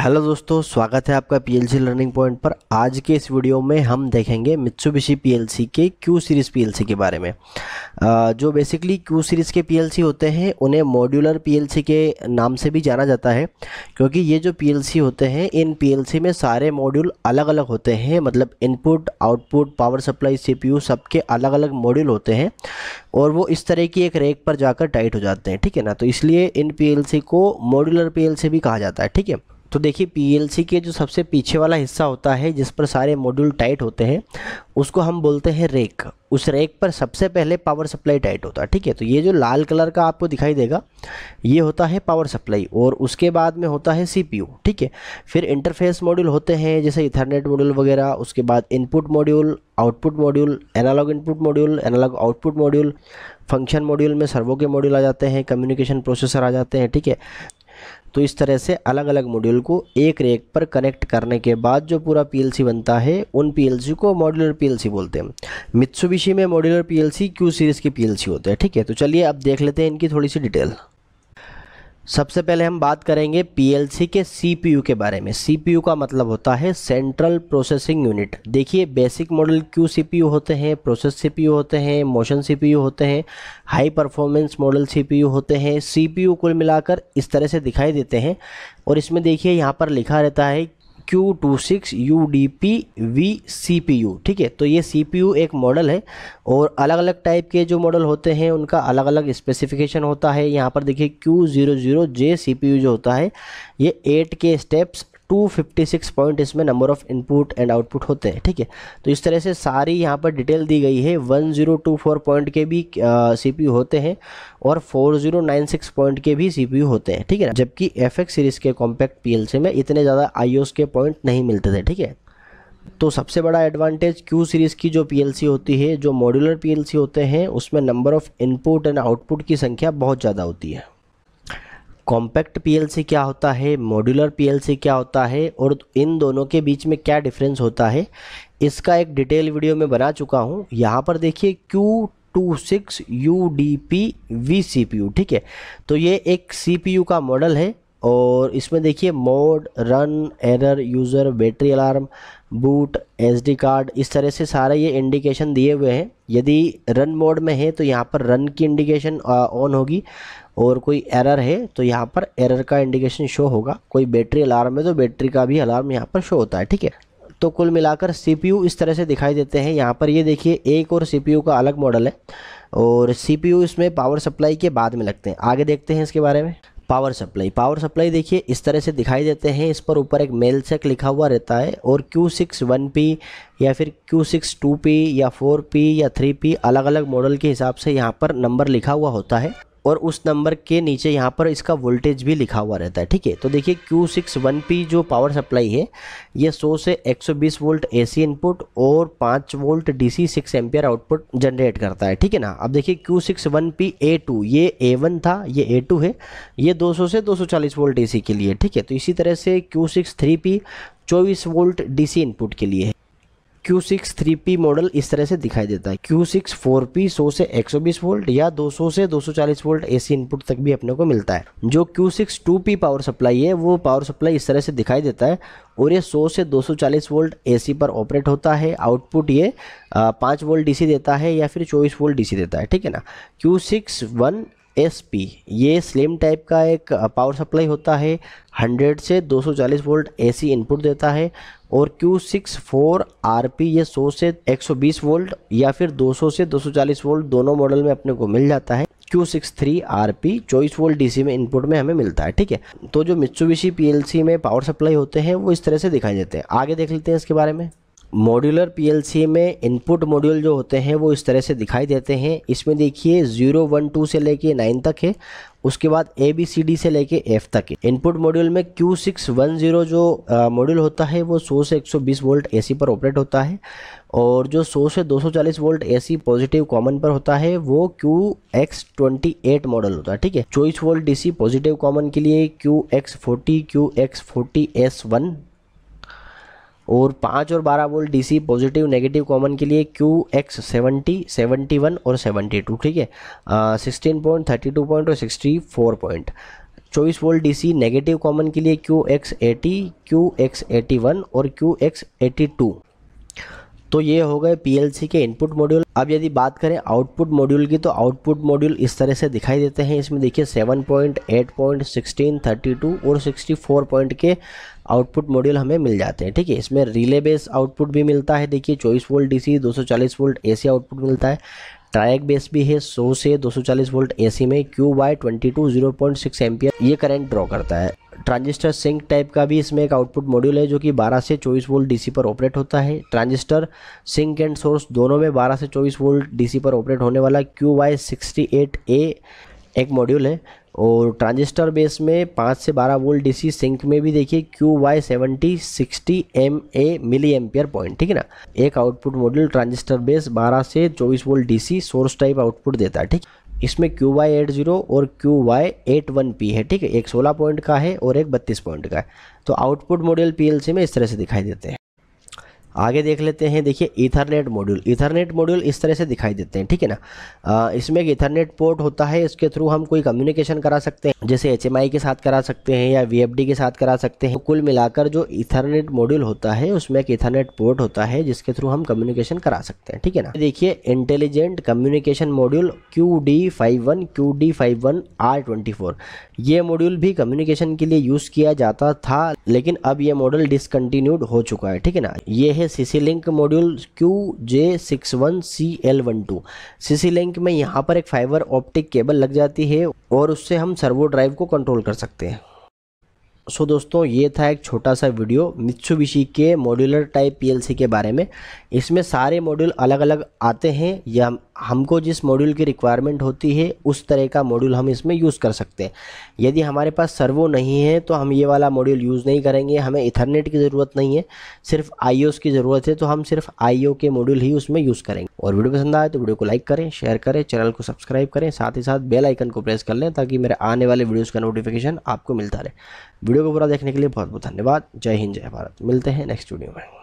hello दोस्तों स्वागत है आपका पीएलसी लर्निंग पॉइंट पर आज के इस वीडियो में हम देखेंगे मित्सुबिशी पीएलसी के क्यू सीरीज़ पीएलसी के बारे में जो बेसिकली क्यू सीरीज़ के पीएलसी होते हैं उन्हें मॉड्यूलर पीएलसी के नाम से भी जाना जाता है क्योंकि ये जो पीएलसी होते हैं इन पीएलसी में सारे मॉड्यूल अलग अलग होते हैं मतलब input output power supply CPU सबके अलग अलग मॉड्यूल होते हैं और वो इस तरह की एक रेक पर जाकर टाइट हो जाते हैं ठीक है ना तो इसलिए इन पी को मॉड्यूलर पी भी कहा जाता है ठीक है तो देखिए पीएलसी के जो सबसे पीछे वाला हिस्सा होता है जिस पर सारे मॉड्यूल टाइट होते हैं उसको हम बोलते हैं रेक उस रेक पर सबसे पहले पावर सप्लाई टाइट होता है ठीक है तो ये जो लाल कलर का आपको दिखाई देगा ये होता है पावर सप्लाई और उसके बाद में होता है सीपीयू ठीक है फिर इंटरफेस मॉड्यूल होते हैं जैसे इथरनेट मॉड्यूल वगैरह उसके बाद input module output module analog input module analog output module function module में सर्वो के मॉड्यूल आ जाते हैं कम्युनिकेशन प्रोसेसर आ जाते हैं ठीक है तो इस तरह से अलग अलग मॉड्यूल को एक रेक पर कनेक्ट करने के बाद जो पूरा पीएलसी बनता है उन पीएलसी को मॉड्यूलर पीएलसी बोलते हैं मित्सुबिशी में मॉड्यूलर पीएलसी क्यू सीरीज़ की पीएलसी होते हैं ठीक है तो चलिए अब देख लेते हैं इनकी थोड़ी सी डिटेल सबसे पहले हम बात करेंगे पी के सी के बारे में सी का मतलब होता है सेंट्रल प्रोसेसिंग यूनिट देखिए बेसिक मॉडल क्यू सी होते हैं प्रोसेस सी होते हैं मोशन सी होते हैं हाई परफॉर्मेंस मॉडल सी होते हैं सी कुल मिलाकर इस तरह से दिखाई देते हैं और इसमें देखिए यहाँ पर लिखा रहता है Q two six U D P V C P U ठीक है तो ये सी पी यू एक मॉडल है और अलग अलग टाइप के जो मॉडल होते हैं उनका अलग अलग स्पेसिफिकेशन होता है यहाँ पर देखिए Q zero zero J C P U जो होता है ये एट के स्टेप्स 256 पॉइंट इसमें number of input and output होते हैं ठीक है तो इस तरह से सारी यहाँ पर डिटेल दी गई है 1024 पॉइंट के भी यू होते हैं और 4096 पॉइंट के भी यू होते हैं ठीक है ना जबकि एफ सीरीज के कॉम्पैक्ट सी में इतने ज़्यादा आईओएस के पॉइंट नहीं मिलते थे ठीक है तो सबसे बड़ा एडवांटेज क्यू सीरीज़ की जो पीएलसी होती है जो मॉड्यूलर पीएलसी होते हैं उसमें number of input and output की संख्या बहुत ज़्यादा होती है कॉम्पैक्ट पीएलसी क्या होता है मॉड्यूलर पीएलसी क्या होता है और इन दोनों के बीच में क्या डिफरेंस होता है इसका एक डिटेल वीडियो मैं बना चुका हूँ यहाँ पर देखिए Q two six U D P V C P U ठीक है तो ये एक सी पी यू का मॉडल है और इसमें देखिए mode run error user battery alarm boot SD card इस तरह से सारे ये इंडिकेशन दिए हुए हैं यदि रन मोड में है तो यहाँ पर रन की इंडिकेशन ऑन होगी और कोई एरर है तो यहाँ पर एरर का इंडिकेशन शो होगा कोई बैटरी अलार्म है तो बैटरी का भी अलार्म यहाँ पर शो होता है ठीक है तो कुल मिलाकर सी इस तरह से दिखाई देते हैं यहाँ पर ये देखिए एक और सी का अलग मॉडल है और सी इसमें पावर सप्लाई के बाद में लगते हैं आगे देखते हैं इसके बारे में पावर सप्लाई पावर सप्लाई देखिए इस तरह से दिखाई देते हैं इस पर ऊपर एक मेल सेक लिखा हुआ रहता है और क्यू सिक्स वन पी या फिर क्यू सिक्स टू पी या फोर पी या थ्री पी अलग अलग मॉडल के हिसाब से यहाँ पर नंबर लिखा हुआ होता है और उस नंबर के नीचे यहाँ पर इसका वोल्टेज भी लिखा हुआ रहता है ठीक है तो देखिए क्यू सिक्स वन पी जो पावर सप्लाई है ये 100 से 120 वोल्ट एसी इनपुट और 5 volt DC 6 ampere output generate करता है ठीक है ना अब देखिए Q six one P A two ये ए वन था ये ए टू है ये 200 से 240 वोल्ट एसी के लिए ठीक है तो इसी तरह से क्यू सिक्स थ्री पी चौबीस वोल्ट सी इनपुट के लिए है Q six three P model इस तरह से दिखाई देता है क्यू सिक्स फोर पी सौ से एक सौ बीस वोल्ट या दो सौ से दो सौ चालीस वोल्ट एसी इनपुट तक भी अपने को मिलता है जो Q six two P power supply है वो पावर सप्लाई इस तरह से दिखाई देता है और ये 100 से 240 वोल्ट एसी पर ऑपरेट होता है आउटपुट ये पाँच वोल्ट डीसी देता है या फिर 24 वोल्ट डीसी देता है ठीक है ना Q six one S P ये स्लिम टाइप का एक पावर सप्लाई होता है 100 से 240 वोल्ट एसी इनपुट देता है और Q64 RP ये 100 से 120 वोल्ट या फिर 200 से 240 वोल्ट दोनों मॉडल में अपने को मिल जाता है Q63 RP 24 वोल्ट डीसी में इनपुट में हमें मिलता है ठीक है तो जो मित्सुबिशी पीएलसी में पावर सप्लाई होते हैं वो इस तरह से दिखाई देते हैं आगे देख लेते हैं इसके बारे में मॉड्यूलर पीएलसी में इनपुट मॉड्यूल जो होते हैं वो इस तरह से दिखाई देते हैं इसमें देखिए ज़ीरो वन टू से लेके नाइन तक है उसके बाद ए बी सी डी से लेके एफ तक है इनपुट मॉड्यूल में क्यू सिक्स वन जीरो जो मॉड्यूल होता है वो 100 से 120 वोल्ट एसी पर ऑपरेट होता है और जो 100 से 240 वोल्ट एसी पॉजिटिव कॉमन पर होता है वो Q X twenty eight model होता है ठीक है चौबीस वोल्ट डीसी पॉजिटिव कॉमन के लिए Q X forty Q X forty S one और पाँच और बारह volt DC positive negative common के लिए Q X seventy seventy one और सेवेंटी टू ठीक है sixteen point thirty two point और सिक्सटी फोर पॉइंट चौबीस वोल्ट डीसी नेगेटिव कॉमन के लिए Q X eighty Q X eighty one और क्यू एक्स एटी टू तो ये हो गए पी के इनपुट मॉड्यूल अब यदि बात करें आउटपुट मॉड्यूल की तो आउटपुट मॉड्यूल इस तरह से दिखाई देते हैं इसमें देखिए 7.8.16, 32 और 64 पॉइंट के आउटपुट मॉड्यूल हमें मिल जाते हैं ठीक है इसमें रिले बेस आउटपुट भी मिलता है देखिए चौबीस volt DC 240 volt AC output मिलता है ट्रायक बेस भी है 100 से 240 वोल्ट एसी में Q Y twenty two zero point six ampere ये करंट ड्रॉ करता है ट्रांजिस्टर सिंक टाइप का भी इसमें एक आउटपुट मॉड्यूल है जो कि 12 से 24 वोल्ट डीसी पर ऑपरेट होता है ट्रांजिस्टर सिंक एंड सोर्स दोनों में 12 से 24 वोल्ट डीसी पर ऑपरेट होने वाला Q Y sixty eight A एक मॉड्यूल है और ट्रांजिस्टर बेस में पाँच से बारह वोल्ट डीसी सिंक में भी देखिए Q Y seventy sixty M A milli ampere point ठीक है ना एक आउटपुट मॉड्यूल ट्रांजिस्टर बेस बारह से चौबीस volt DC source type output देता है ठीक इसमें क्यू वाई एट जीरो और Q Y eight one P है ठीक है एक सोलह पॉइंट का है और एक बत्तीस पॉइंट का है तो आउटपुट मॉडल पी में इस तरह से दिखाई देते हैं आगे देख लेते हैं देखिए इथरनेट मॉड्यूल इथरनेट मॉड्यूल इस तरह से दिखाई देते हैं ठीक है ना आ, इसमें एक इथरनेट पोर्ट होता है इसके थ्रू हम कोई कम्युनिकेशन करा सकते हैं जैसे एच के साथ करा सकते हैं या वी के साथ करा सकते हैं तो कुल मिलाकर जो इथरनेट मॉड्यूल होता है उसमें एक इथरनेट पोर्ट होता है जिसके थ्रू हम कम्युनिकेशन करा सकते हैं ठीक है ना देखिए intelligent communication module Q D five one Q D five one R twenty four ये मॉड्यूल भी कम्युनिकेशन के लिए यूज़ किया जाता था लेकिन अब ये मॉडल डिसकंटिन्यूड हो चुका है ठीक है ना ये है CC link module Q J six one C L one two CC link में यहाँ पर एक फाइबर ऑप्टिक केबल लग जाती है और उससे हम सर्वो ड्राइव को कंट्रोल कर सकते हैं सो दोस्तों ये था एक छोटा सा वीडियो मित्सुबिशी के मॉड्यूलर टाइप पीएलसी के बारे में इसमें सारे मॉड्यूल अलग अलग आते हैं या हमको जिस मॉड्यूल की रिक्वायरमेंट होती है उस तरह का मॉड्यूल हम इसमें यूज़ कर सकते हैं यदि हमारे पास सर्वो नहीं है तो हम ये वाला मॉड्यूल यूज़ नहीं करेंगे हमें इथरनेट की ज़रूरत नहीं है सिर्फ आई की ज़रूरत है तो हम सिर्फ आई के मॉड्यूल ही उसमें यूज़ करेंगे और वीडियो पसंद आए तो वीडियो को लाइक करें शेयर करें चैनल को सब्सक्राइब करें साथ ही साथ बेलाइकन को प्रेस कर लें ताकि मेरे आने वाले वीडियोज़ का नोटिफिकेशन आपको मिलता रहे वीडियो वीडियो को पूरा देखने के लिए बहुत बहुत धन्यवाद जय हिंद जय भारत मिलते हैं नेक्स्ट वीडियो में